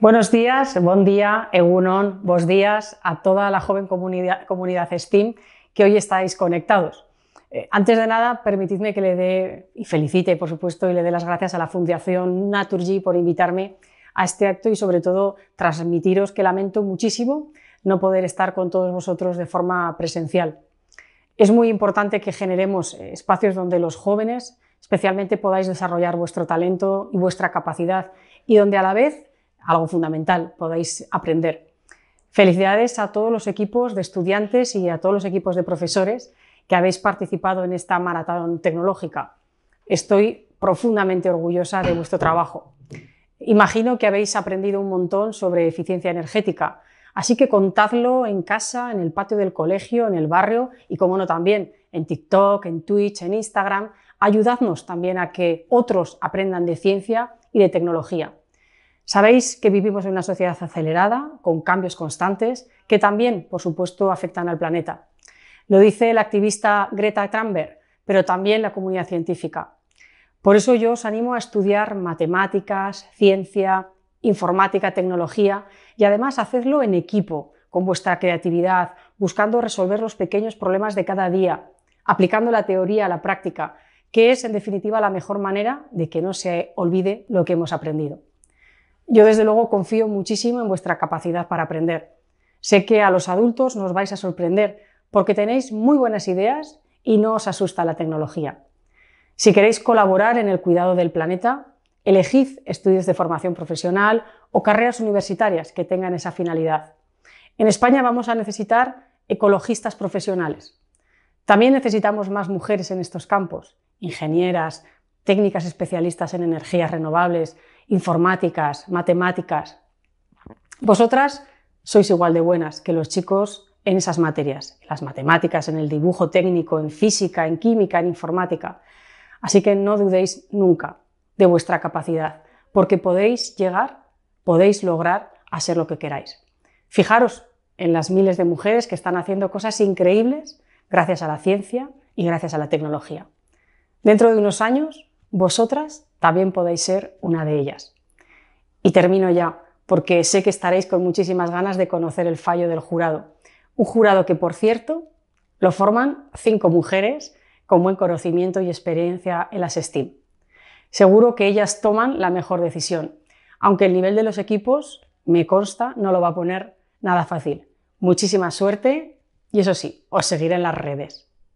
Buenos días, buen día, Egunon, buenos días a toda la joven comunidad, STEAM que hoy estáis conectados. Eh, antes de nada, permitidme que le dé, y felicite por supuesto, y le dé las gracias a la Fundación Naturgy por invitarme a este acto y sobre todo transmitiros que lamento muchísimo no poder estar con todos vosotros de forma presencial. Es muy importante que generemos eh, espacios donde los jóvenes especialmente podáis desarrollar vuestro talento y vuestra capacidad y donde a la vez algo fundamental, podéis aprender. Felicidades a todos los equipos de estudiantes y a todos los equipos de profesores que habéis participado en esta maratón tecnológica. Estoy profundamente orgullosa de vuestro trabajo. Imagino que habéis aprendido un montón sobre eficiencia energética, así que contadlo en casa, en el patio del colegio, en el barrio y, como no, también en TikTok, en Twitch, en Instagram. Ayudadnos también a que otros aprendan de ciencia y de tecnología. Sabéis que vivimos en una sociedad acelerada, con cambios constantes, que también, por supuesto, afectan al planeta. Lo dice la activista Greta Thunberg, pero también la comunidad científica. Por eso yo os animo a estudiar matemáticas, ciencia, informática, tecnología y además hacerlo en equipo, con vuestra creatividad, buscando resolver los pequeños problemas de cada día, aplicando la teoría a la práctica, que es en definitiva la mejor manera de que no se olvide lo que hemos aprendido. Yo desde luego confío muchísimo en vuestra capacidad para aprender. Sé que a los adultos nos vais a sorprender porque tenéis muy buenas ideas y no os asusta la tecnología. Si queréis colaborar en el cuidado del planeta, elegid estudios de formación profesional o carreras universitarias que tengan esa finalidad. En España vamos a necesitar ecologistas profesionales. También necesitamos más mujeres en estos campos, ingenieras, técnicas especialistas en energías renovables informáticas, matemáticas. Vosotras sois igual de buenas que los chicos en esas materias, en las matemáticas, en el dibujo técnico, en física, en química, en informática. Así que no dudéis nunca de vuestra capacidad, porque podéis llegar, podéis lograr hacer lo que queráis. Fijaros en las miles de mujeres que están haciendo cosas increíbles gracias a la ciencia y gracias a la tecnología. Dentro de unos años vosotras también podéis ser una de ellas. Y termino ya, porque sé que estaréis con muchísimas ganas de conocer el fallo del jurado. Un jurado que, por cierto, lo forman cinco mujeres con buen conocimiento y experiencia en las STEAM. Seguro que ellas toman la mejor decisión, aunque el nivel de los equipos, me consta, no lo va a poner nada fácil. Muchísima suerte y eso sí, os seguiré en las redes.